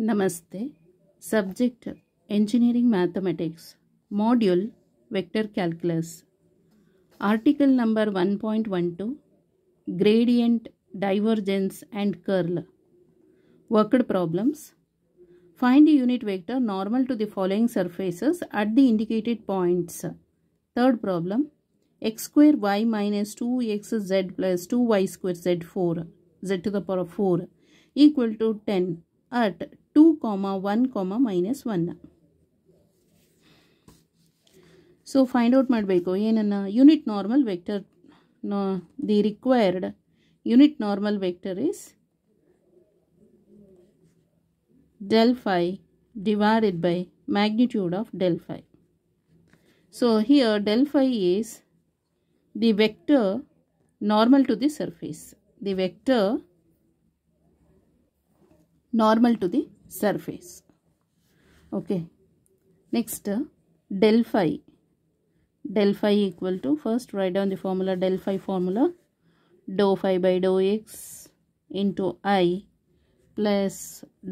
Namaste. Subject Engineering Mathematics. Module Vector Calculus. Article number 1.12 Gradient, Divergence and Curl. Worked problems. Find a unit vector normal to the following surfaces at the indicated points. Third problem. x square y minus 2x z plus 2y square z 4 z to the power of 4 equal to 10 at 2 comma 1 comma minus 1 so find out madbeko enanna unit normal vector the required unit normal vector is del phi divided by magnitude of del phi so here del phi is the vector normal to the surface the vector normal to the surface okay next del phi del phi equal to first write down the formula del phi formula dou phi by dou x into i plus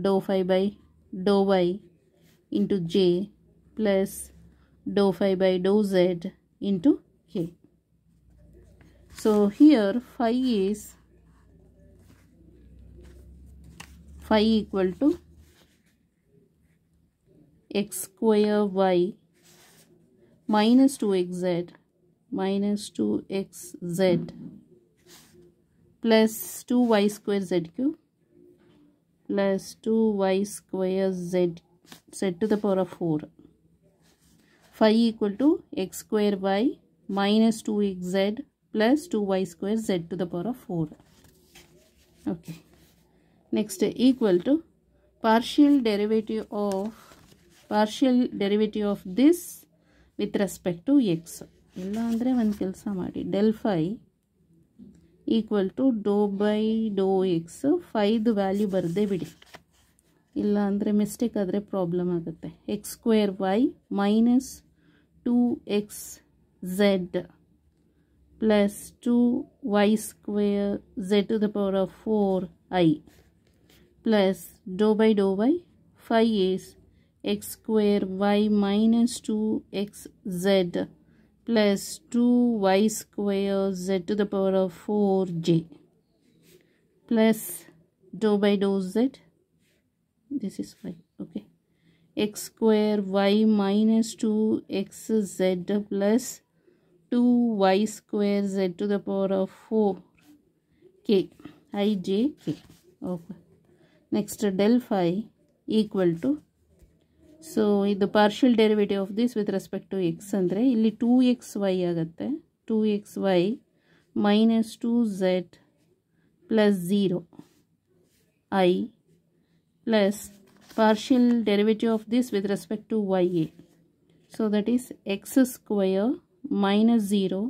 dou phi by dou y into j plus dou phi by dou z into k. So here phi is phi equal to x square y minus 2xz minus 2xz plus 2y square z cube plus 2y square z z to the power of 4 phi equal to x square y minus 2xz plus 2y square z to the power of 4 okay next equal to partial derivative of partial derivative of this with respect to x ಇಲ್ಲ ಅಂದರೆ ಒಂದು ಕೆಲಸ ಮಾಡಿ del phi equal to do by do x ಫೈದು value ಬರದೇ ಬಿಡಿ ಇಲ್ಲ ಅಂದರೆ ಮಿಸ್ಟೇಕ್ ಆದರೆ ಪ್ರಾಬ್ಲಮ್ ಆಗುತ್ತೆ x square y minus two x z plus two y square z to the power of four i plus do by do y phi is x square y minus 2xz plus 2y square z to the power of 4j plus dou by dou z this is y okay x square y minus 2xz plus 2y square z to the power of 4 k i j k okay next del phi equal to so ಇದು partial derivative of this with respect to x ಅಂದರೆ ಇಲ್ಲಿ two x y ಆಗುತ್ತೆ two x y minus two z plus zero i plus partial derivative of this with respect to y a so that is x square minus zero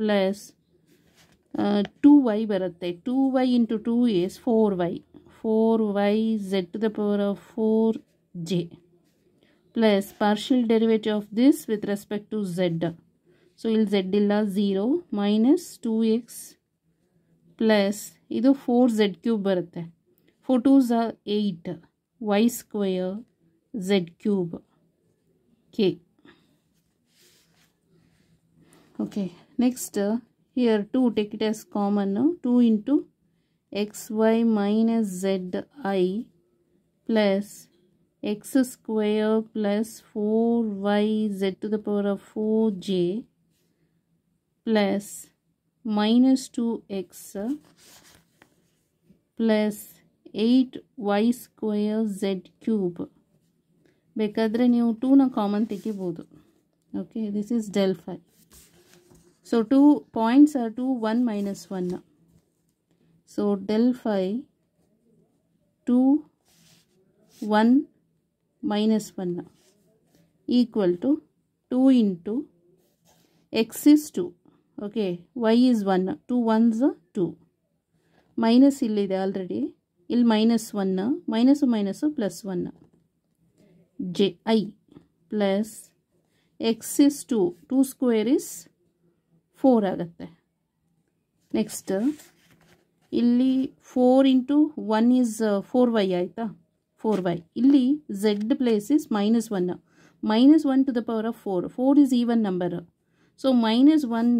plus two y ಬರುತ್ತೆ two y into two is four y four y z to the power of four j plus partial derivative of this with respect to z. So, in z illa 0 minus 2x plus idu 4z cube barathe. 4 2s are 8y square z cube k. Okay, next here 2 take it as common no? 2 into xy minus zi plus x square plus four y z to the power of four j plus minus two x plus eight y square z cube ಬೇಕಾದರೆ ನೀವು ಟೂನ common ತೆಗಿಬೋದು okay this is del phi so two points are two one minus one so del phi two one minus one equal to two into x is two okay y is one two ones two minus ಇಲ್ಲಿದೆ already ಇಲ್ಲಿ minus one minus minus plus one j i plus x is two two square is four ಆಗತ್ತೆ next ಇಲ್ಲಿ four into one is four y ಆಯಿತಾ four y ಇಲ್ಲಿ z place is minus one minus one to the power of four four is even number so minus one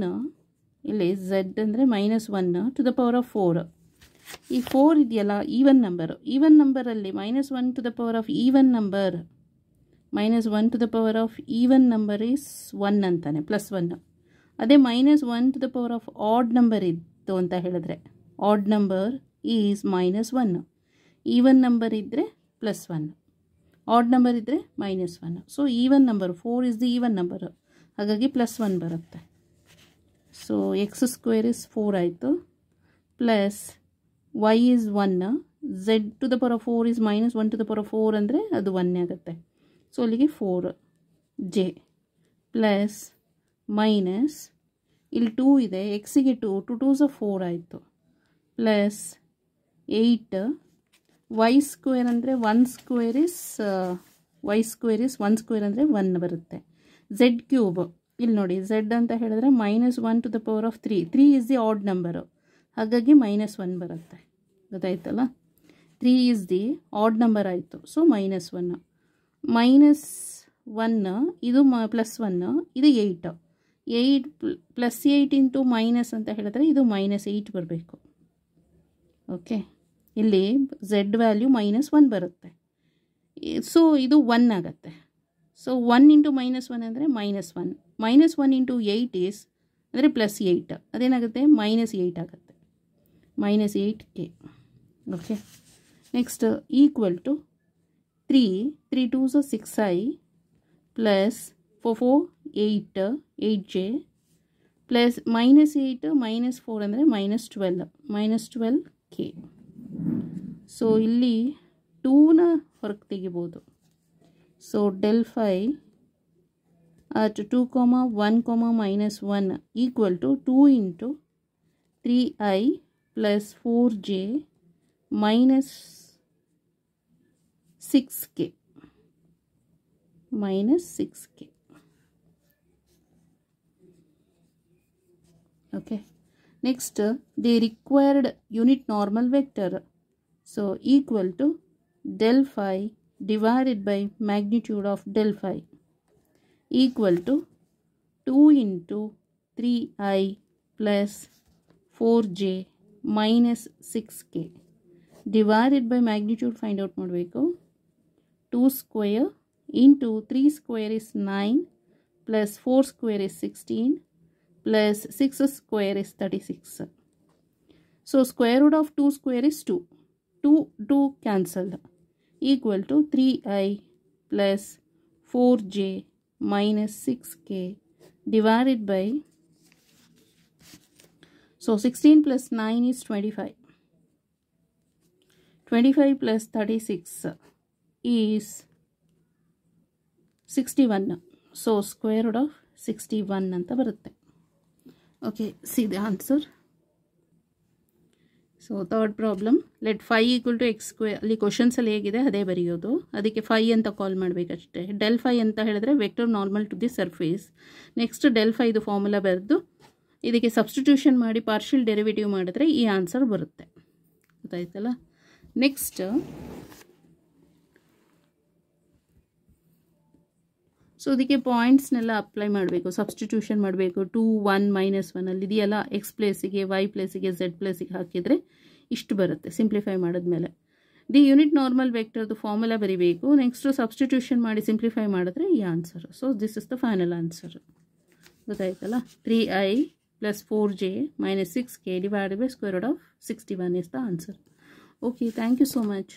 ಇಲ್ಲಿ z ಅಂದರೆ minus one to the power of four ಈ four ಇದೆಯಲ್ಲ even number even ನಂಬರಲ್ಲಿ minus one to the power of even number minus one to the power of even number is one ಅಂತಾನೆ plus one ಅದೇ minus one to the power of odd number ಇತ್ತು ಅಂತ ಹೇಳಿದ್ರೆ odd number is minus one even number ಇದ್ದರೆ plus one odd number ಇದ್ದರೆ minus one so even number four is the even number ಹಾಗಾಗಿ plus one ಬರುತ್ತೆ so x square is four ಆಯಿತು plus y is one z to the power four is minus one to the power four ಅಂದರೆ ಅದು ಒನ್ನೇ ಆಗುತ್ತೆ so ಅಲ್ಲಿಗೆ four j plus minus ಇಲ್ಲಿ two ಇದೆ ಎಕ್ಸಿಗೆ ಟೂ ಟು ಟೂಸ ಫೋರ್ ಆಯಿತು ಪ್ಲಸ್ ಏಯ್ಟ್ ವೈ ಸ್ಕ್ವೇರ್ ಅಂದರೆ one square is y square is one square ಅಂದರೆ ಒನ್ ಬರುತ್ತೆ ಝೆಡ್ ಕ್ಯೂಬ್ ಇಲ್ಲಿ ನೋಡಿ ಝೆಡ್ ಅಂತ ಹೇಳಿದ್ರೆ minus one to the power of three three is the odd number ಹಾಗಾಗಿ ಮೈನಸ್ ಒನ್ ಬರುತ್ತೆ ಗೊತ್ತಾಯ್ತಲ್ಲ three is the odd number ಆಯಿತು so minus one minus one ಇದು ಮ ಪ್ಲಸ್ ಒನ್ ಇದು eight eight plus eight into minus ಅಂತ ಹೇಳಿದ್ರೆ ಇದು ಮೈನಸ್ ಏಯ್ಟ್ ಬರಬೇಕು ಓಕೆ ಇಲ್ಲಿ z ವ್ಯಾಲ್ಯೂ -1 ಬರುತ್ತೆ ಸೋ ಇದು 1 ಆಗುತ್ತೆ ಸೋ 1 * -1 ಅಂದ್ರೆ -1 -1 * 8 ಇಸ್ ಅಂದ್ರೆ +8 ಅದೇನಾಗುತ್ತೆ -8 ಆಗುತ್ತೆ -8k okay next equal to 3 3 * 2 = 6i + 4 4 8 8j + -8 -4 ಅಂದ್ರೆ -12 -12k ಸೊ ಇಲ್ಲಿ ಟೂನ ಹೊರಗೆ ತೆಗಿಬೋದು so del phi at two comma one comma minus one equal to two into three I plus four J minus six k minus six k okay next the required unit normal vector So equal to del phi divided by magnitude of del phi equal to 2 into 3i plus 4j minus 6k divided by magnitude find out ಮಾಡಬೇಕು 2 square into 3 square is 9 plus 4 square is 16 plus 6 square is 36 so square root of 2 square is 2 two two cancel equal to three I plus four J minus six K divided by so sixteen plus nine is twenty five twenty five plus thirty six is sixty one so square of sixty one अंत बे okay see the answer so third problem let phi equal to x square ಅಲ್ಲಿ ಕ್ವಶನ್ಸಲ್ಲಿ ಹೇಗಿದೆ ಅದೇ ಬರೆಯೋದು ಅದಕ್ಕೆ five ಅಂತ ಕಾಲ್ ಮಾಡಬೇಕಷ್ಟೇ del phi ಅಂತ ಹೇಳಿದ್ರೆ vector normal to the surface next del phi ಇದು ಫಾರ್ಮುಲಾ ಬರೆದು ಇದಕ್ಕೆ ಸಬ್ಸ್ಟಿಟ್ಯೂಷನ್ ಮಾಡಿ ಪಾರ್ಷಿಯಲ್ ಡೆರಿವೇಟಿವ್ ಮಾಡಿದ್ರೆ ಈ ಆನ್ಸರ್ ಬರುತ್ತೆ ಗೊತ್ತಾಯ್ತಲ್ಲ ನೆಕ್ಸ್ಟ್ ಸೊ ಅದಕ್ಕೆ ಪಾಯಿಂಟ್ಸ್ನೆಲ್ಲ ಅಪ್ಲೈ ಮಾಡಬೇಕು ಸಬ್ಸ್ಟಿಟ್ಯೂಷನ್ ಮಾಡಬೇಕು ಟೂ ಒನ್ ಮೈನಸ್ ಒನ್ ಅಲ್ಲಿ ಇದೆಯಲ್ಲ ಎಕ್ಸ್ ಪ್ಲೇಸಿಗೆ ವೈ ಪ್ಲೇಸಿಗೆ ಝೆಡ್ ಪ್ಲೇಸಿಗೆ ಹಾಕಿದರೆ ಇಷ್ಟು ಬರುತ್ತೆ ಸಿಂಪ್ಲಿಫೈ ಮಾಡಿದ್ಮೇಲೆ ದಿ ಯೂನಿಟ್ ನಾರ್ಮಲ್ ವೆಕ್ಟರ್ದು ಫಾರ್ಮುಲಾ ಬರೀಬೇಕು ನೆಕ್ಸ್ಟು ಸಬ್ಸ್ಟಿಟ್ಯೂಷನ್ ಮಾಡಿ ಸಿಂಪ್ಲಿಫೈ ಮಾಡಿದ್ರೆ ಈ answer so this is the final answer ಗೊತ್ತಾಯ್ತಲ್ಲ three I plus four J minus six K divide by square of sixty one is the answer okay thank you so much